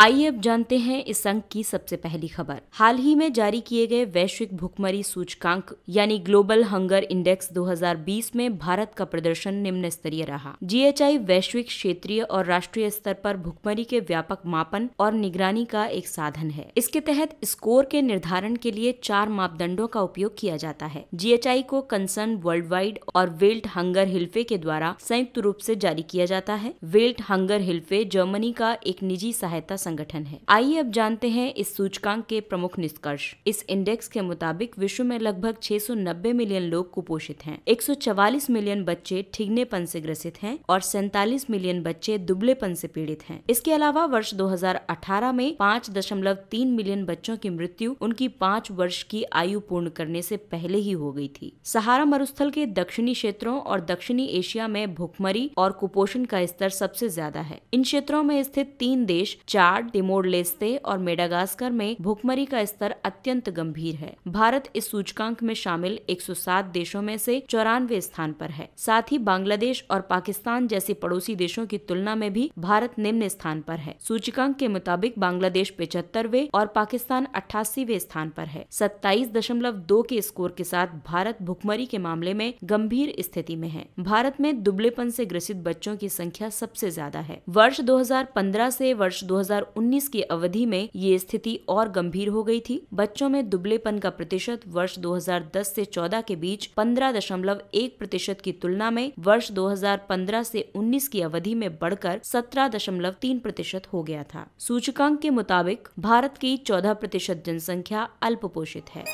आइए अब जानते हैं इस अंक की सबसे पहली खबर हाल ही में जारी किए गए वैश्विक भुखमरी सूचकांक यानी ग्लोबल हंगर इंडेक्स 2020 में भारत का प्रदर्शन निम्न स्तरीय रहा जी वैश्विक क्षेत्रीय और राष्ट्रीय स्तर पर भुखमरी के व्यापक मापन और निगरानी का एक साधन है इसके तहत स्कोर के निर्धारण के लिए चार मापदंडों का उपयोग किया जाता है जी को कंसर्न वर्ल्ड वाइड और वेल्ट हंगर हिल्फे के द्वारा संयुक्त रूप से जारी किया जाता है वेल्ट हंगर हिल्फे जर्मनी का एक निजी सहायता संगठन है आइए अब जानते हैं इस सूचकांक के प्रमुख निष्कर्ष इस इंडेक्स के मुताबिक विश्व में लगभग 690 मिलियन लोग कुपोषित हैं 144 मिलियन बच्चे ठिगनेपन से ग्रसित हैं और सैतालीस मिलियन बच्चे दुबलेपन से पीड़ित हैं इसके अलावा वर्ष 2018 में 5.3 मिलियन बच्चों की मृत्यु उनकी पाँच वर्ष की आयु पूर्ण करने से पहले ही हो गई थी सहारा मरुस्थल के दक्षिणी क्षेत्रों और दक्षिणी एशिया में भुखमरी और कुपोषण का स्तर सबसे ज्यादा है इन क्षेत्रों में स्थित तीन देश चार बाद तिमोर लेस्ते और मेडागास्कर में भुखमरी का स्तर अत्यंत गंभीर है भारत इस सूचकांक में शामिल 107 देशों में से चौरानवे स्थान पर है साथ ही बांग्लादेश और पाकिस्तान जैसे पड़ोसी देशों की तुलना में भी भारत निम्न स्थान पर है सूचकांक के मुताबिक बांग्लादेश पिछहत्तरवे और पाकिस्तान अट्ठासीवे स्थान पर है सत्ताईस दशमलव दो के स्कोर के साथ भारत भुखमरी के मामले में गंभीर स्थिति में है भारत में दुबलेपन से ग्रसित बच्चों की संख्या सबसे ज्यादा है वर्ष 2015 से वर्ष 2019 की अवधि में ये स्थिति और गंभीर हो गई थी बच्चों में दुबलेपन का प्रतिशत वर्ष 2010 से 14 के बीच 15.1 प्रतिशत की तुलना में वर्ष 2015 से 19 की अवधि में बढ़कर 17.3 प्रतिशत हो गया था सूचकांक के मुताबिक भारत की 14 प्रतिशत जनसंख्या अल्पपोषित है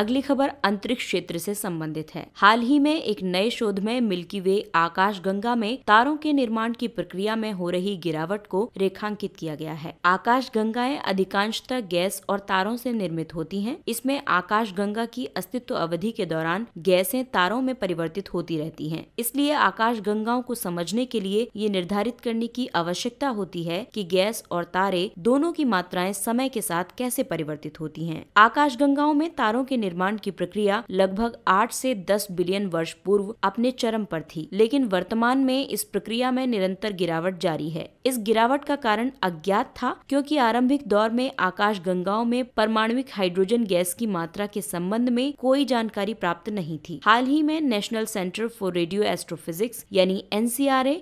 अगली खबर अंतरिक्ष क्षेत्र से संबंधित है हाल ही में एक नए शोध में मिल्की वे आकाश गंगा में तारों के निर्माण की प्रक्रिया में हो रही गिरावट को रेखांकित किया गया है आकाश गंगाएं अधिकांशतः गैस और तारों से निर्मित होती हैं। इसमें आकाश गंगा की अस्तित्व अवधि के दौरान गैसें तारों में परिवर्तित होती रहती हैं। इसलिए आकाश गंगाओं को समझने के लिए ये निर्धारित करने की आवश्यकता होती है कि गैस और तारे दोनों की मात्राएं समय के साथ कैसे परिवर्तित होती हैं। आकाश गंगाओं में तारों के निर्माण की प्रक्रिया लगभग 8 से 10 बिलियन वर्ष पूर्व अपने चरम पर थी लेकिन वर्तमान में इस प्रक्रिया में निरंतर गिरावट जारी है इस गिरावट का कारण अज्ञात था क्योंकि आरंभिक दौर में आकाश गंगाओं में परमाणु हाइड्रोजन गैस की मात्रा के संबंध में कोई जानकारी प्राप्त नहीं थी हाल ही में national centre for radio astrophysics यानी एन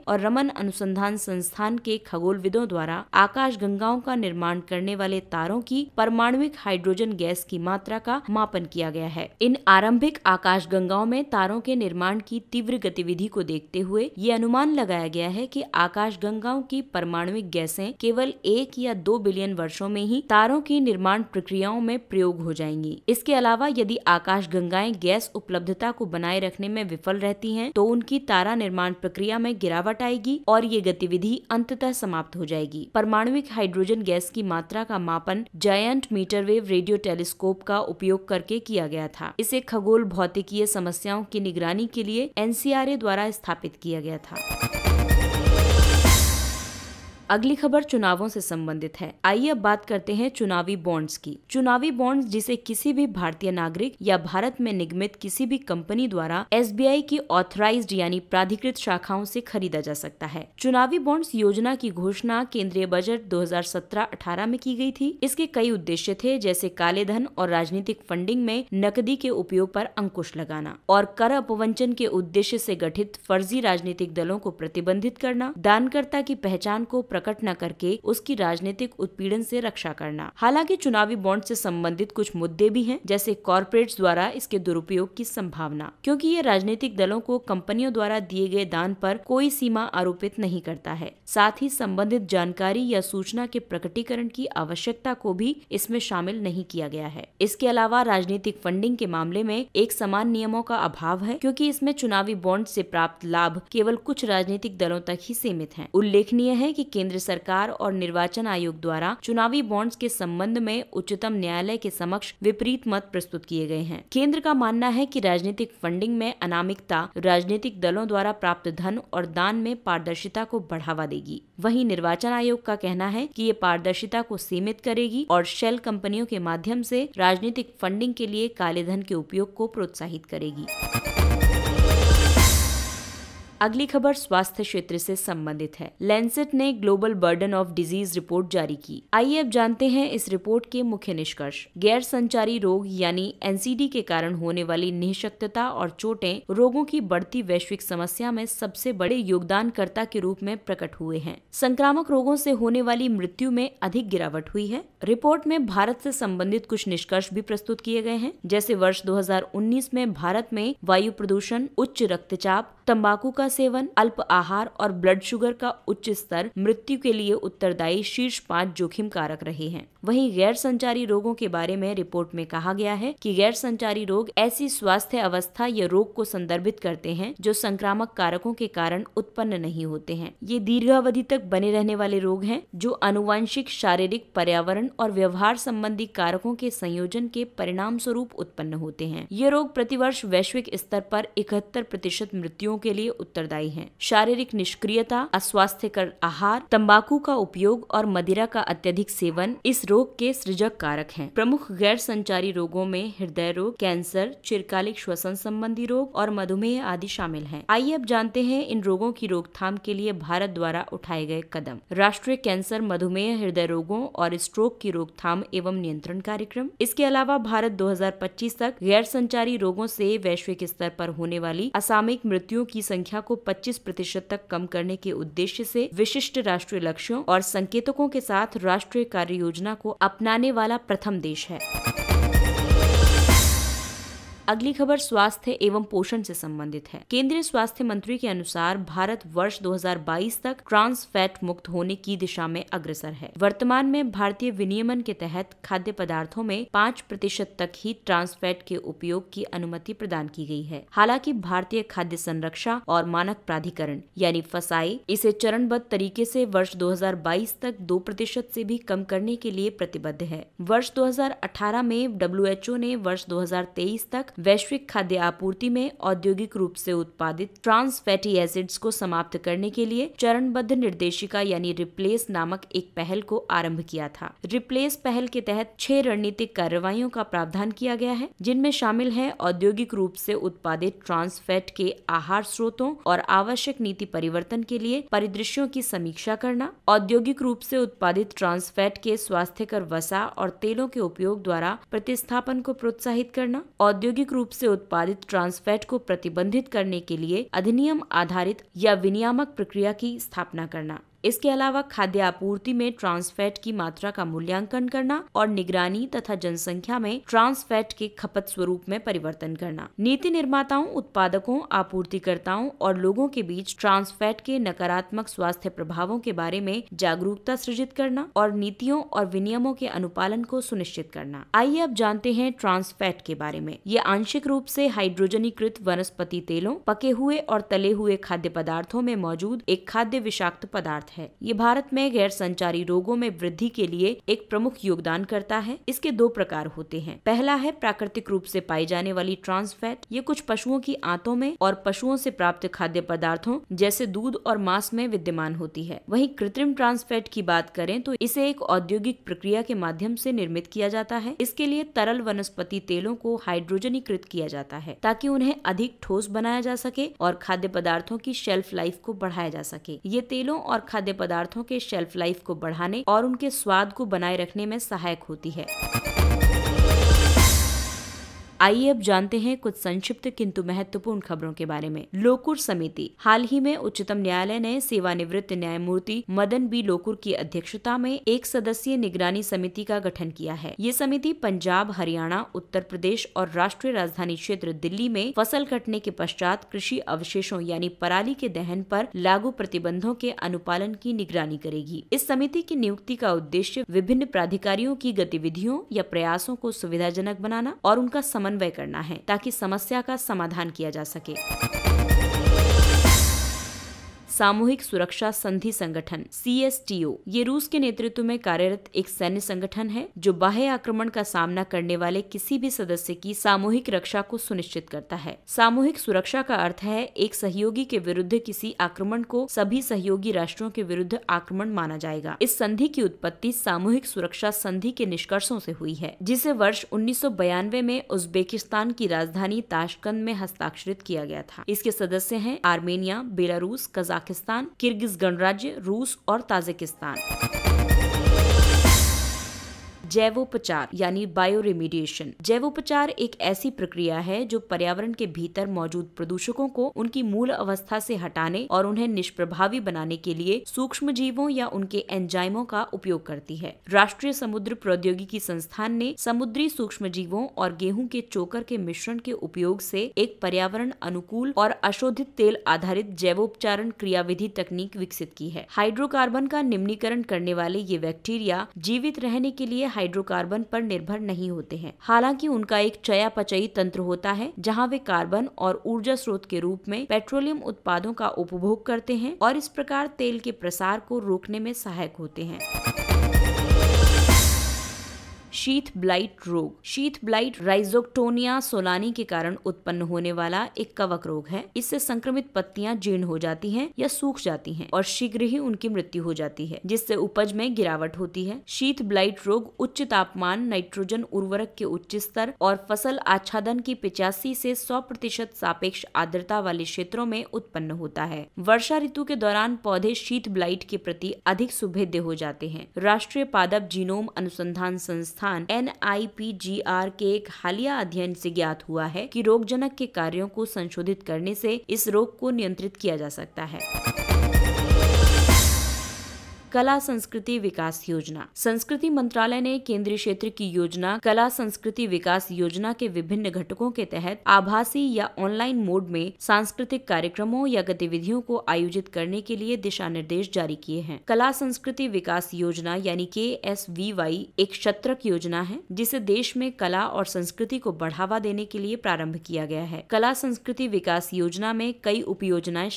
और रमन अनुसंधान संस्थान के खगोलविदों द्वारा आकाश गंगाओं का निर्माण करने वाले तारों की परमाणु हाइड्रोजन गैस की मात्रा का मापन किया गया है इन आरंभिक आकाशगंगाओं में तारों के निर्माण की तीव्र गतिविधि को देखते हुए ये अनुमान लगाया गया है कि आकाशगंगाओं की परमाणुविक गैसें केवल एक या दो बिलियन वर्षों में ही तारों की निर्माण प्रक्रियाओं में प्रयोग हो जाएंगी इसके अलावा यदि आकाशगंगाएं गैस उपलब्धता को बनाए रखने में विफल रहती हैं, तो उनकी तारा निर्माण प्रक्रिया में गिरावट आएगी और ये गतिविधि अंततः समाप्त हो जाएगी परमाणुविक हाइड्रोजन गैस की मात्रा का मापन जायंट मीटरवेव रेडियो टेलीस्कोप का उपयोग करके लिए किया गया था इसे खगोल भौतिकीय समस्याओं की निगरानी के लिए एनसीआरए द्वारा स्थापित किया गया था अगली खबर चुनावों से संबंधित है आइए अब बात करते हैं चुनावी बॉन्ड्स की चुनावी बॉन्ड्स जिसे किसी भी भारतीय नागरिक या भारत में निगमित किसी भी कंपनी द्वारा एस की ऑथराइज यानी प्राधिकृत शाखाओं से खरीदा जा सकता है चुनावी बॉन्ड्स योजना की घोषणा केंद्रीय बजट 2017-18 में की गई थी इसके कई उद्देश्य थे जैसे काले धन और राजनीतिक फंडिंग में नकदी के उपयोग पर अंकुश लगाना और कर अपवंचन के उद्देश्य से गठित फर्जी राजनीतिक दलों को प्रतिबंधित करना दानकर्ता की पहचान को प्र प्रकट न करके उसकी राजनीतिक उत्पीड़न से रक्षा करना हालांकि चुनावी बॉन्ड से संबंधित कुछ मुद्दे भी हैं जैसे कॉरपोरेट्स द्वारा इसके दुरुपयोग की संभावना क्योंकि ये राजनीतिक दलों को कंपनियों द्वारा दिए गए दान पर कोई सीमा आरोपित नहीं करता है साथ ही संबंधित जानकारी या सूचना के प्रकटीकरण की आवश्यकता को भी इसमें शामिल नहीं किया गया है इसके अलावा राजनीतिक फंडिंग के मामले में एक समान नियमों का अभाव है क्योंकि इसमें चुनावी बॉन्ड से प्राप्त लाभ केवल कुछ राजनीतिक दलों तक ही सीमित है उल्लेखनीय है की केंद्र केंद्र सरकार और निर्वाचन आयोग द्वारा चुनावी बॉन्ड्स के संबंध में उच्चतम न्यायालय के समक्ष विपरीत मत प्रस्तुत किए गए हैं केंद्र का मानना है कि राजनीतिक फंडिंग में अनामिकता राजनीतिक दलों द्वारा प्राप्त धन और दान में पारदर्शिता को बढ़ावा देगी वहीं निर्वाचन आयोग का कहना है कि ये पारदर्शिता को सीमित करेगी और शेल कंपनियों के माध्यम से राजनीतिक फंडिंग के लिए काले धन के उपयोग को प्रोत्साहित करेगी अगली खबर स्वास्थ्य क्षेत्र से संबंधित है लेंसेट ने global burden of disease report जारी की आइए अब जानते हैं इस रिपोर्ट के मुख्य निष्कर्ष गैर संचारी रोग यानी एनसीडी के कारण होने वाली निःशक्तता और चोटें रोगों की बढ़ती वैश्विक समस्या में सबसे बड़े योगदानकर्ता के रूप में प्रकट हुए हैं संक्रामक रोगों से होने वाली मृत्यु में अधिक गिरावट हुई है रिपोर्ट में भारत से संबंधित कुछ निष्कर्ष भी प्रस्तुत किए गए हैं जैसे वर्ष 2019 में भारत में वायु प्रदूषण उच्च रक्तचाप तंबाकू का का सेवन अल्प आहार और ब्लड शुगर का उच्च स्तर मृत्यु के लिए उत्तरदायी शीर्ष पाँच जोखिम कारक रहे हैं वहीं गैर संचारी रोगों के बारे में रिपोर्ट में कहा गया है कि गैर संचारी रोग ऐसी स्वास्थ्य अवस्था या रोग को संदर्भित करते हैं जो संक्रामक कारकों के कारण उत्पन्न नहीं होते हैं ये दीर्घावधि तक बने रहने वाले रोग हैं जो अनुवांशिक शारीरिक पर्यावरण और व्यवहार संबंधी कारकों के संयोजन के परिणाम स्वरूप उत्पन्न होते हैं ये रोग प्रतिवर्ष वैश्विक स्तर पर इकहत्तर प्रतिशत मृत्युओं के लिए उत्तर उत्तरदायी हैं शारीरिक निष्क्रियता अस्वास्थ्यकर आहार तंबाकू का उपयोग और मदिरा का अत्यधिक सेवन इस रोग के सृजक कारक हैं प्रमुख गैर संचारी रोगों में हृदय रोग कैंसर चिरकालिक श्वसन संबंधी रोग और मधुमेह आदि शामिल हैं आइए अब जानते हैं इन रोगों की रोकथाम के लिए भारत द्वारा उठाए गए कदम राष्ट्रीय कैंसर मधुमेह हृदय रोगों और स्ट्रोक की रोकथाम एवं नियंत्रण कार्यक्रम इसके अलावा भारत 2025 तक गैर संचारी रोगों से वैश्विक स्तर पर होने वाली असामयिक मृत्युओं की संख्या को 25 प्रतिशत तक कम करने के उद्देश्य से विशिष्ट राष्ट्रीय लक्ष्यों और संकेतकों के साथ राष्ट्रीय कार्य योजना को अपनाने वाला प्रथम देश है अगली खबर स्वास्थ्य एवं पोषण से संबंधित है केंद्रीय स्वास्थ्य मंत्री के अनुसार भारत वर्ष 2022 तक ट्रांस फैट मुक्त होने की दिशा में अग्रसर है वर्तमान में भारतीय विनियमन के तहत खाद्य पदार्थों में पाँच प्रतिशत तक ही ट्रांस फैट के उपयोग की अनुमति प्रदान की गई है हालांकि भारतीय खाद्य संरक्षा और मानक प्राधिकरण यानी फसाई इसे चरणबद्ध तरीके से वर्ष 2022 तक दो प्रतिशत से भी कम करने के लिए प्रतिबद्ध है वर्ष 2018 में डब्ल्यू ने वर्ष 2023 तक वैश्विक खाद्य आपूर्ति में औद्योगिक रूप से उत्पादित ट्रांस फैटी एसिड्स को समाप्त करने के लिए चरणबद्ध निर्देशिका यानी रिप्लेस नामक एक पहल को आरंभ किया था रिप्लेस पहल के तहत छह रणनीतिक कार्रवाइयों का प्रावधान किया गया है जिनमें शामिल है औद्योगिक रूप से उत्पादित ट्रांस फैट के आहार स्रोतों और आवश्यक नीति परिवर्तन के लिए परिदृश्यों की समीक्षा करना औद्योगिक रूप से उत्पादित ट्रांस फैट के स्वास्थ्य कर वसा और तेलों के उपयोग द्वारा प्रतिस्थापन को प्रोत्साहित करना औद्योगिक रासायनिक रूप से उत्पादित ट्रांसफैट को प्रतिबंधित करने के लिए अधिनियम आधारित या विनियामक प्रक्रिया की स्थापना करना इसके अलावा खाद्य आपूर्ति में ट्रांसफैट की मात्रा का मूल्यांकन करना और निगरानी तथा जनसंख्या में ट्रांसफैट के खपत स्वरूप में परिवर्तन करना नीति निर्माताओं उत्पादकों आपूर्तिकर्ताओं और लोगों के बीच ट्रांसफैट के नकारात्मक स्वास्थ्य प्रभावों के बारे में जागरूकता सृजित करना और नीतियों और विनियमों के अनुपालन को सुनिश्चित करना आइए अब जानते हैं ट्रांसफैट के बारे में ये आंशिक रूप से हाइड्रोजनीकृत वनस्पति तेलों पके हुए और तले हुए खाद्य पदार्थों में मौजूद एक खाद्य विषाक्त पदार्थ साथ है ये भारत में गैर संचारी रोगों में वृद्धि के लिए एक प्रमुख योगदान करता है इसके दो प्रकार होते हैं पहला है प्राकृतिक रूप से पाई जाने वाली ट्रांस फैट ये कुछ पशुओं की आंतों में और पशुओं से प्राप्त खाद्य पदार्थों जैसे दूध और मांस में विद्यमान होती है वही कृत्रिम ट्रांस फैट की बात करें तो इसे एक औद्योगिक प्रक्रिया के माध्यम से निर्मित किया जाता है इसके लिए तरल वनस्पति तेलों को हाइड्रोजनीकृत किया जाता है ताकि उन्हें अधिक ठोस बनाया जा सके और खाद्य पदार्थों की शेल्फ लाइफ को बढ़ाया जा सके ये तेलों और खाद्य खाद्य पदार्थों के शेल्फ लाइफ को बढ़ाने और उनके स्वाद को बनाए रखने में सहायक होती है आइए अब जानते हैं कुछ संक्षिप्त किंतु महत्वपूर्ण खबरों के बारे में लोकुर समिति हाल ही में उच्चतम न्यायालय ने सेवानिवृत्त न्यायमूर्ति मदन बी लोकुर की अध्यक्षता में एक सदस्यीय निगरानी समिति का गठन किया है ये समिति पंजाब हरियाणा उत्तर प्रदेश और राष्ट्रीय राजधानी क्षेत्र दिल्ली में फसल कटने के पश्चात कृषि अवशेषों यानी पराली के दहन पर लागू प्रतिबंधों के अनुपालन की निगरानी करेगी इस समिति की नियुक्ति का उद्देश्य विभिन्न प्राधिकारियों की गतिविधियों या प्रयासों को सुविधाजनक बनाना और उनका समर्थन समन्वय करना है ताकि समस्या का समाधान किया जा सके सामूहिक सुरक्षा संधि संगठन सी ये रूस के नेतृत्व में कार्यरत एक सैन्य संगठन है जो बाह्य आक्रमण का सामना करने वाले किसी भी सदस्य की सामूहिक रक्षा को सुनिश्चित करता है सामूहिक सुरक्षा का अर्थ है एक सहयोगी के विरुद्ध किसी आक्रमण को सभी सहयोगी राष्ट्रों के विरुद्ध आक्रमण माना जाएगा इस संधि की उत्पत्ति सामूहिक सुरक्षा संधि के निष्कर्षों से हुई है जिसे वर्ष उन्नीस में उज्बेकिस्तान की राजधानी ताशकंद में हस्ताक्षरित किया गया था इसके सदस्य हैं Armenia Belarus Kazakhstan Kyrgyz गणराज्य रूस और ताजिकिस्तान जैवोपचार यानी बायो रेमिडिएशन जैवोपचार एक ऐसी प्रक्रिया है जो पर्यावरण के भीतर मौजूद प्रदूषकों को उनकी मूल अवस्था से हटाने और उन्हें निष्प्रभावी बनाने के लिए सूक्ष्म जीवों या उनके एंजाइमों का उपयोग करती है राष्ट्रीय समुद्र प्रौद्योगिकी संस्थान ने समुद्री सूक्ष्म जीवों और गेहूं के चोकर के मिश्रण के उपयोग से एक पर्यावरण अनुकूल और अशोधित तेल आधारित जैवोपचारण क्रियाविधि तकनीक विकसित की है हाइड्रोकार्बन का निम्नीकरण करने वाले ये बैक्टीरिया जीवित रहने के लिए हाइड्रोकार्बन पर निर्भर नहीं होते हैं हालांकि उनका एक चयापचयी तंत्र होता है जहां वे कार्बन और ऊर्जा स्रोत के रूप में पेट्रोलियम उत्पादों का उपभोग करते हैं और इस प्रकार तेल के प्रसार को रोकने में सहायक होते हैं शीत ब्लाइट रोग शीत ब्लाइट राइजोक्टोनिया सोलानी के कारण उत्पन्न होने वाला एक कवक रोग है इससे संक्रमित पत्तियां जीर्ण हो जाती हैं या सूख जाती हैं और शीघ्र ही उनकी मृत्यु हो जाती है जिससे उपज में गिरावट होती है शीत ब्लाइट रोग उच्च तापमान नाइट्रोजन उर्वरक के उच्च स्तर और फसल आच्छादन की पिचासी से सौ प्रतिशत सापेक्ष आर्द्रता वाले क्षेत्रों में उत्पन्न होता है वर्षा ऋतु के दौरान पौधे शीत ब्लाइट के प्रति अधिक सुभेद्य हो जाते हैं राष्ट्रीय पादप जीनोम अनुसंधान संस्थान संस्थान एन के एक हालिया अध्ययन से ज्ञात हुआ है कि रोगजनक के कार्यों को संशोधित करने से इस रोग को नियंत्रित किया जा सकता है कला संस्कृति विकास योजना संस्कृति मंत्रालय ने केंद्रीय क्षेत्र की योजना कला संस्कृति विकास योजना के विभिन्न घटकों के तहत आभासी या ऑनलाइन मोड में सांस्कृतिक कार्यक्रमों या गतिविधियों को आयोजित करने के लिए दिशा निर्देश जारी किए हैं कला संस्कृति विकास योजना यानी के एस वी वाई एक शत्रक योजना है जिसे देश में कला और संस्कृति को बढ़ावा देने के लिए प्रारंभ किया गया है कला संस्कृति विकास योजना में कई उप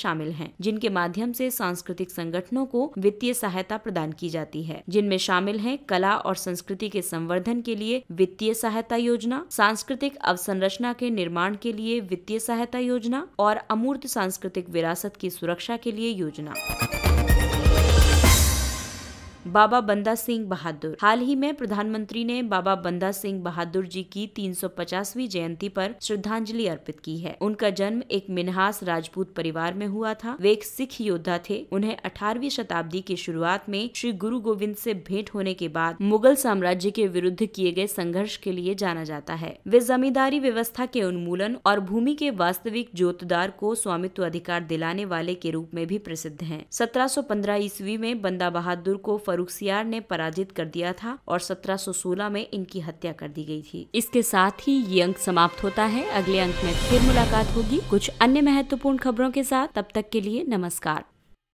शामिल हैं जिनके माध्यम से सांस्कृतिक संगठनों को वित्तीय सहायता सहायता प्रदान की जाती है जिनमें शामिल है कला और संस्कृति के संवर्धन के लिए वित्तीय सहायता योजना सांस्कृतिक अवसंरचना के निर्माण के लिए वित्तीय सहायता योजना और अमूर्त सांस्कृतिक विरासत की सुरक्षा के लिए योजना बाबा बंदा सिंह बहादुर हाल ही में प्रधानमंत्री ने बाबा बंदा सिंह बहादुर जी की 350वीं जयंती पर श्रद्धांजलि अर्पित की है उनका जन्म एक मिनहास राजपूत परिवार में हुआ था वे एक सिख योद्धा थे उन्हें 18वीं शताब्दी की शुरुआत में श्री गुरु गोविंद से भेंट होने के बाद मुगल साम्राज्य के विरुद्ध किए गए संघर्ष के लिए जाना जाता है वे जमींदारी व्यवस्था के उन्मूलन और भूमि के वास्तविक जोतदार को स्वामित्व अधिकार दिलाने वाले के रूप में भी प्रसिद्ध है सत्रह ईस्वी में बंदा बहादुर को फरुखसियार ने पराजित कर दिया था और 1716 में इनकी हत्या कर दी गई थी इसके साथ ही ये अंक समाप्त होता है अगले अंक में फिर मुलाकात होगी कुछ अन्य महत्वपूर्ण खबरों के साथ तब तक के लिए नमस्कार